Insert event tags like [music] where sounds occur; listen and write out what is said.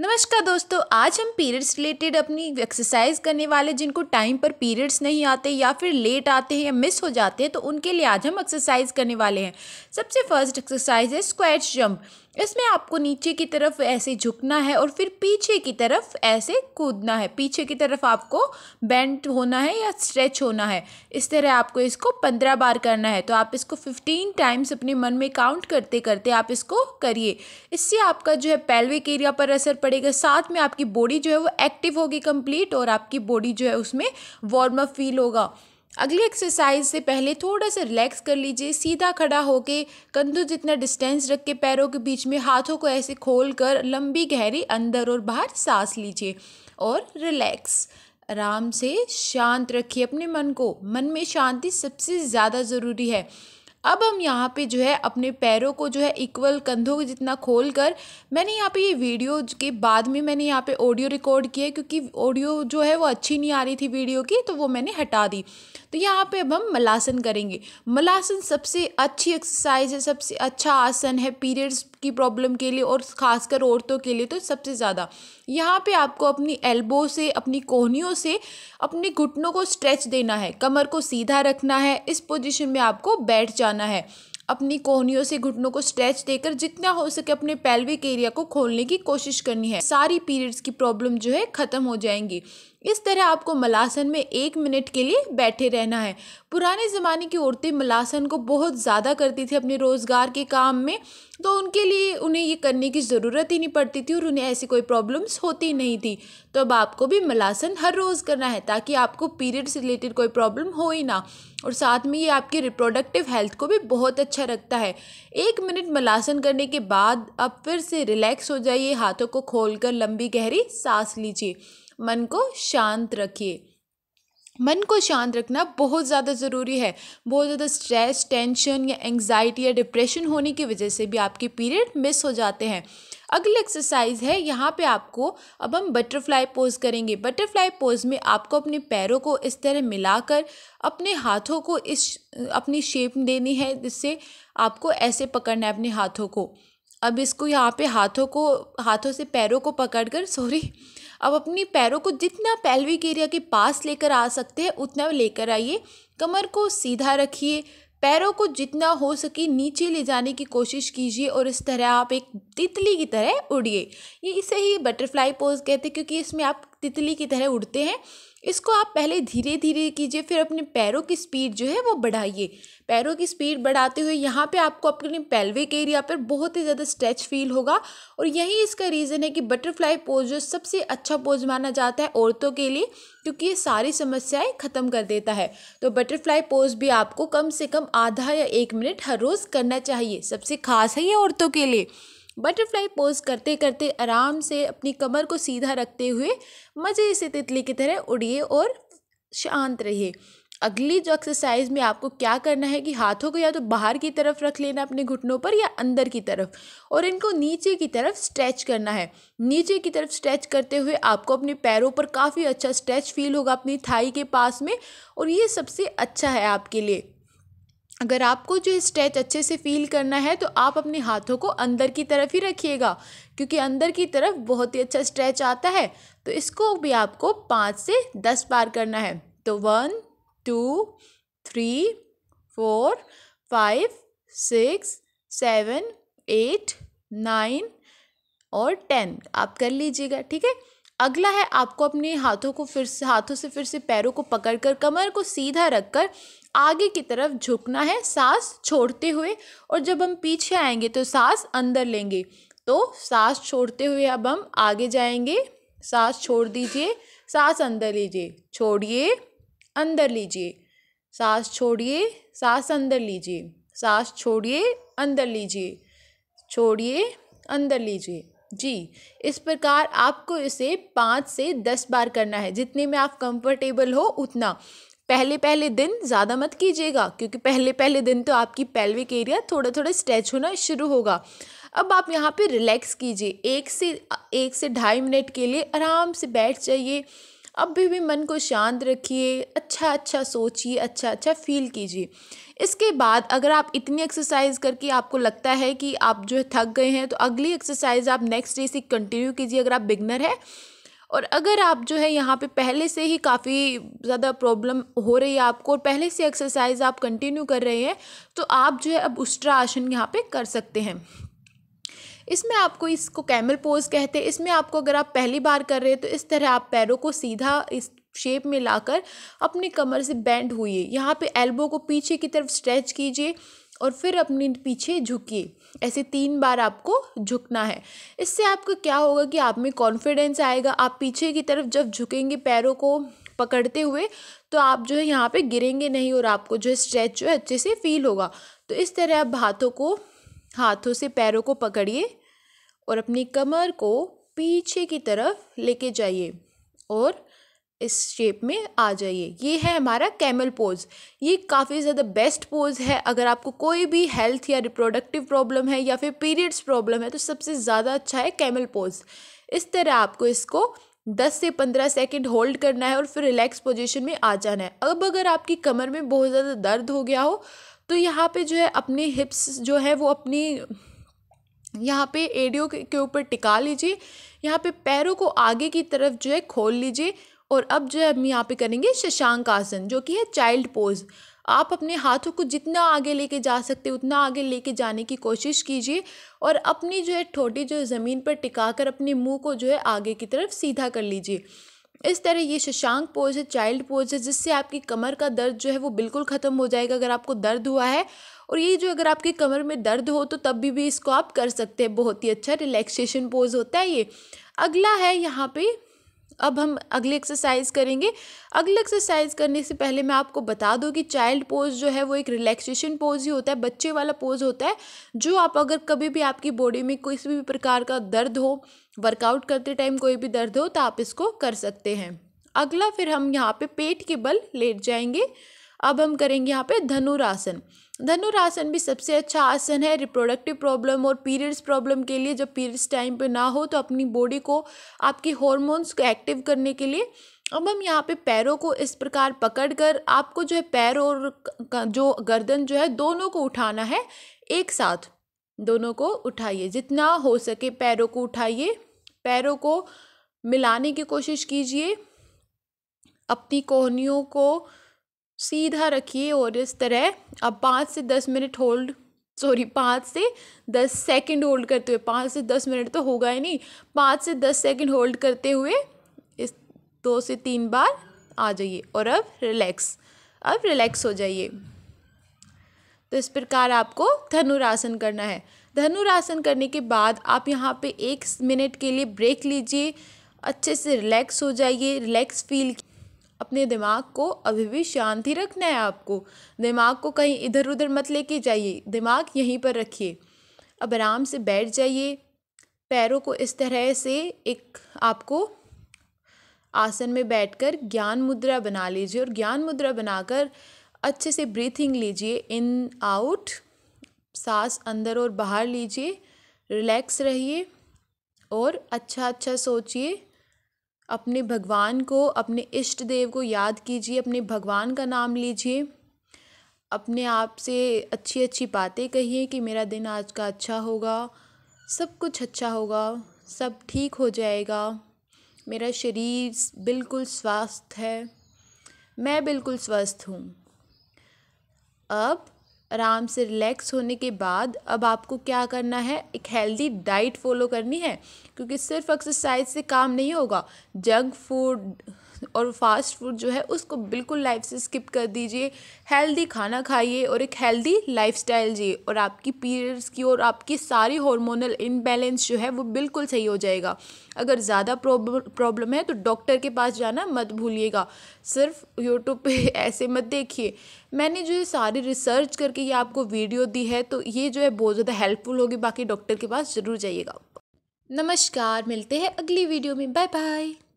नमस्कार दोस्तों आज हम पीरियड्स रिलेटेड अपनी एक्सरसाइज करने वाले जिनको टाइम पर पीरियड्स नहीं आते या फिर लेट आते हैं या मिस हो जाते हैं तो उनके लिए आज हम एक्सरसाइज करने वाले हैं सबसे फर्स्ट एक्सरसाइज है स्क्वैच जंप इसमें आपको नीचे की तरफ ऐसे झुकना है और फिर पीछे की तरफ ऐसे कूदना है पीछे की तरफ आपको बेंट होना है या स्ट्रेच होना है इस तरह आपको इसको पंद्रह बार करना है तो आप इसको फिफ्टीन टाइम्स अपने मन में काउंट करते करते आप इसको करिए इससे आपका जो है पैल्विक एरिया पर असर पड़ेगा साथ में आपकी बॉडी जो है वो एक्टिव होगी कंप्लीट और आपकी बॉडी जो है उसमें वार्म अप फील होगा अगली एक्सरसाइज से पहले थोड़ा सा रिलैक्स कर लीजिए सीधा खड़ा होके कंधों जितना डिस्टेंस रख के पैरों के बीच में हाथों को ऐसे खोल कर लंबी गहरी अंदर और बाहर सांस लीजिए और रिलैक्स आराम से शांत रखिए अपने मन को मन में शांति सबसे ज़्यादा ज़रूरी है अब हम यहाँ पे जो है अपने पैरों को जो है इक्वल कंधों के जितना खोल कर मैंने यहाँ पे ये वीडियो के बाद में मैंने यहाँ पे ऑडियो रिकॉर्ड किया क्योंकि ऑडियो जो है वो अच्छी नहीं आ रही थी वीडियो की तो वो मैंने हटा दी तो यहाँ पे अब हम मलासन करेंगे मलासन सबसे अच्छी एक्सरसाइज है सबसे अच्छा आसन है पीरियड्स की प्रॉब्लम के लिए और ख़ासकर औरतों के लिए तो सबसे ज़्यादा यहाँ पे आपको अपनी एल्बो से अपनी कोहनियों से अपने घुटनों को स्ट्रेच देना है कमर को सीधा रखना है इस पोजिशन में आपको बैठ जा जाना है अपनी कोहनियों से घुटनों को स्ट्रेच देकर जितना हो सके अपने पैल्विक एरिया को खोलने की कोशिश करनी है सारी पीरियड्स की प्रॉब्लम जो है ख़त्म हो जाएंगी इस तरह आपको मलासन में एक मिनट के लिए बैठे रहना है पुराने ज़माने की औरतें मलासन को बहुत ज़्यादा करती थी अपने रोज़गार के काम में तो उनके लिए उन्हें ये करने की ज़रूरत ही नहीं पड़ती थी और उन्हें ऐसी कोई प्रॉब्लम्स होती नहीं थी तो अब आपको भी मलासन हर रोज़ करना है ताकि आपको पीरियड से रिलेटेड कोई प्रॉब्लम हो ही ना और साथ में ये आपके रिप्रोडक्टिव हेल्थ को भी बहुत अच्छा रखता है एक मिनट मलासन करने के बाद आप फिर से रिलैक्स हो जाइए हाथों को खोलकर लंबी गहरी सांस लीजिए मन को शांत रखिए मन को शांत रखना बहुत ज़्यादा ज़रूरी है बहुत ज़्यादा स्ट्रेस टेंशन या एंग्जाइटी या डिप्रेशन होने की वजह से भी आपके पीरियड मिस हो जाते हैं अगली एक्सरसाइज है यहाँ पे आपको अब हम बटरफ्लाई पोज करेंगे बटरफ्लाई पोज में आपको अपने पैरों को इस तरह मिलाकर अपने हाथों को इस अपनी शेप देनी है जिससे आपको ऐसे पकड़ना है अपने हाथों को अब इसको यहाँ पे हाथों को हाथों से पैरों को पकड़कर सॉरी अब अपनी पैरों को जितना पैल्विक एरिया के पास लेकर आ सकते हैं उतना लेकर आइए कमर को सीधा रखिए पैरों को जितना हो सके नीचे ले जाने की कोशिश कीजिए और इस तरह आप एक तितली की तरह उड़िए ये इसे ही बटरफ्लाई पोज कहते हैं क्योंकि इसमें आप तितली की तरह उड़ते हैं इसको आप पहले धीरे धीरे कीजिए फिर अपने पैरों की स्पीड जो है वो बढ़ाइए पैरों की स्पीड बढ़ाते हुए यहाँ पे आपको अपने पेल्विक एरिया पर बहुत ही ज़्यादा स्ट्रेच फील होगा और यही इसका रीज़न है कि बटरफ्लाई पोज जो सबसे अच्छा पोज माना जाता है औरतों के लिए क्योंकि ये सारी समस्याएँ ख़त्म कर देता है तो बटरफ्लाई पोज भी आपको कम से कम आधा या एक मिनट हर रोज़ करना चाहिए सबसे खास है ये औरतों के लिए बटरफ्लाई पोज करते करते आराम से अपनी कमर को सीधा रखते हुए मज़े से तितली की तरह उड़िए और शांत रहिए अगली जो एक्सरसाइज में आपको क्या करना है कि हाथों को या तो बाहर की तरफ रख लेना अपने घुटनों पर या अंदर की तरफ और इनको नीचे की तरफ स्ट्रेच करना है नीचे की तरफ स्ट्रेच करते हुए आपको अपने पैरों पर काफ़ी अच्छा स्ट्रेच फील होगा अपनी थाई के पास में और ये सबसे अच्छा है आपके लिए अगर आपको जो स्ट्रेच अच्छे से फील करना है तो आप अपने हाथों को अंदर की तरफ ही रखिएगा क्योंकि अंदर की तरफ बहुत ही अच्छा स्ट्रेच आता है तो इसको भी आपको पाँच से दस बार करना है तो one two three four five six seven eight nine और टेन आप कर लीजिएगा ठीक है अगला है आपको अपने हाथों को फिर से हाथों से फिर से पैरों को पकड़कर कमर को सीधा रखकर आगे की तरफ झुकना है सांस छोड़ते हुए और जब हम पीछे आएंगे तो सांस अंदर लेंगे तो सांस छोड़ते हुए अब हम आगे जाएंगे सांस छोड़ दीजिए सांस अंदर लीजिए छोड़िए अंदर लीजिए सांस छोड़िए सांस अंदर लीजिए सांस छोड़िए अंदर लीजिए छोड़िए अंदर लीजिए जी इस प्रकार आपको इसे पाँच से दस बार करना है जितने में आप कंफर्टेबल हो उतना पहले पहले दिन ज़्यादा मत कीजिएगा क्योंकि पहले पहले दिन तो आपकी पैल्विक एरिया थोड़ा थोड़ा स्ट्रेच होना शुरू होगा अब आप यहाँ पे रिलैक्स कीजिए एक से एक से ढाई मिनट के लिए आराम से बैठ जाइए अब भी मन को शांत रखिए अच्छा अच्छा सोचिए अच्छा अच्छा फील कीजिए इसके बाद अगर आप इतनी एक्सरसाइज करके आपको लगता है कि आप जो है थक गए हैं तो अगली एक्सरसाइज आप नेक्स्ट डे से कंटिन्यू कीजिए अगर आप बिगनर है और अगर आप जो है यहाँ पे पहले से ही काफ़ी ज़्यादा प्रॉब्लम हो रही है आपको और पहले से एक्सरसाइज आप कंटिन्यू कर रहे हैं तो आप जो है अब उष्ट्रा आसन यहाँ पे कर सकते हैं इसमें आपको इसको कैमल पोज कहते हैं इसमें आपको अगर आप पहली बार कर रहे हैं तो इस तरह आप पैरों को सीधा इस शेप में लाकर अपनी कमर से बैंड हुई यहाँ पे एल्बो को पीछे की तरफ स्ट्रेच कीजिए और फिर अपनी पीछे झुकिए ऐसे तीन बार आपको झुकना है इससे आपको क्या होगा कि आप में कॉन्फिडेंस आएगा आप पीछे की तरफ जब झुकेंगे पैरों को पकड़ते हुए तो आप जो है यहाँ पे गिरेंगे नहीं और आपको जो है स्ट्रेच जो है अच्छे से फील होगा तो इस तरह आप हाथों को हाथों से पैरों को पकड़िए और अपनी कमर को पीछे की तरफ लेके जाइए और इस शेप में आ जाइए ये है हमारा कैमल पोज ये काफ़ी ज़्यादा बेस्ट पोज है अगर आपको कोई भी हेल्थ या रिप्रोडक्टिव प्रॉब्लम है या फिर पीरियड्स प्रॉब्लम है तो सबसे ज़्यादा अच्छा है कैमल पोज इस तरह आपको इसको दस से पंद्रह सेकेंड होल्ड करना है और फिर रिलैक्स पोजिशन में आ जाना है अब अगर आपकी कमर में बहुत ज़्यादा दर्द हो गया हो तो यहाँ पे जो है अपने हिप्स जो है वो अपनी यहाँ पे एडियो के ऊपर टिका लीजिए यहाँ पे पैरों को आगे की तरफ जो है खोल लीजिए और अब जो है हम यहाँ पे करेंगे शशांक आसन जो कि है चाइल्ड पोज आप अपने हाथों को जितना आगे लेके जा सकते उतना आगे लेके जाने की कोशिश कीजिए और अपनी जो है ठोटी जो ज़मीन पर टिका कर अपने मुंह को जो है आगे की तरफ सीधा कर लीजिए इस तरह ये शशांक पोज है चाइल्ड पोज है जिससे आपकी कमर का दर्द जो है वो बिल्कुल ख़त्म हो जाएगा अगर आपको दर्द हुआ है और ये जो अगर आपकी कमर में दर्द हो तो तब भी भी इसको आप कर सकते हैं बहुत ही अच्छा रिलैक्सेशन पोज होता है ये अगला है यहाँ पे अब हम अगली एक्सरसाइज करेंगे अगले एक्सरसाइज करने से पहले मैं आपको बता दूँ कि चाइल्ड पोज जो है वो एक रिलैक्सेशन पोज ही होता है बच्चे वाला पोज होता है जो आप अगर कभी भी आपकी बॉडी में किसी भी प्रकार का दर्द हो वर्कआउट करते टाइम कोई भी दर्द हो तो आप इसको कर सकते हैं अगला फिर हम यहाँ पे पेट के बल लेट जाएंगे अब हम करेंगे यहाँ पे धनुरासन धनुरासन भी सबसे अच्छा आसन है रिप्रोडक्टिव प्रॉब्लम और पीरियड्स प्रॉब्लम के लिए जब पीरियड्स टाइम पे ना हो तो अपनी बॉडी को आपकी हॉर्मोन्स को एक्टिव करने के लिए अब हम यहाँ पे पैरों को इस प्रकार पकड़ कर आपको जो है पैर और जो गर्दन जो है दोनों को उठाना है एक साथ दोनों को उठाइए जितना हो सके पैरों को उठाइए पैरों को मिलाने की कोशिश कीजिए अपनी कोहनियों को सीधा रखिए और इस तरह अब पाँच से दस मिनट होल्ड सॉरी पाँच से दस सेकंड होल्ड करते हुए पाँच से दस मिनट तो होगा ही नहीं पाँच से दस सेकंड होल्ड करते हुए इस दो से तीन बार आ जाइए और अब रिलैक्स अब रिलैक्स हो जाइए तो इस प्रकार आपको धनुरासन करना है धनुरासन करने के बाद आप यहाँ पे एक मिनट के लिए ब्रेक लीजिए अच्छे से रिलैक्स हो जाइए रिलैक्स फील अपने दिमाग को अभी भी शांति रखना है आपको दिमाग को कहीं इधर उधर मत लेके जाइए दिमाग यहीं पर रखिए अब आराम से बैठ जाइए पैरों को इस तरह से एक आपको आसन में बैठकर ज्ञान मुद्रा बना लीजिए और ज्ञान मुद्रा बनाकर अच्छे से ब्रीथिंग लीजिए इन आउट सांस अंदर और बाहर लीजिए रिलैक्स रहिए और अच्छा अच्छा सोचिए अपने भगवान को अपने इष्ट देव को याद कीजिए अपने भगवान का नाम लीजिए अपने आप से अच्छी अच्छी बातें कहिए कि मेरा दिन आज का अच्छा होगा सब कुछ अच्छा होगा सब ठीक हो जाएगा मेरा शरीर बिल्कुल स्वस्थ है मैं बिल्कुल स्वस्थ हूँ अब आराम से रिलैक्स होने के बाद अब आपको क्या करना है एक हेल्दी डाइट फॉलो करनी है क्योंकि सिर्फ एक्सरसाइज से काम नहीं होगा जंक फूड और फास्ट फूड जो है उसको बिल्कुल लाइफ से स्किप कर दीजिए हेल्दी खाना खाइए और एक हेल्दी लाइफ स्टाइल जिए और आपकी पीरियड्स की और आपकी सारी हार्मोनल इनबैलेंस जो है वो बिल्कुल सही हो जाएगा अगर ज़्यादा प्रॉब्लम है तो डॉक्टर के पास जाना मत भूलिएगा सिर्फ यूट्यूब पे [laughs] ऐसे मत देखिए मैंने जो ये सारी रिसर्च करके ये आपको वीडियो दी है तो ये जो है बहुत ज़्यादा हेल्पफुल होगी बाकी डॉक्टर के पास ज़रूर जाइएगा नमस्कार मिलते हैं अगली वीडियो में बाय बाय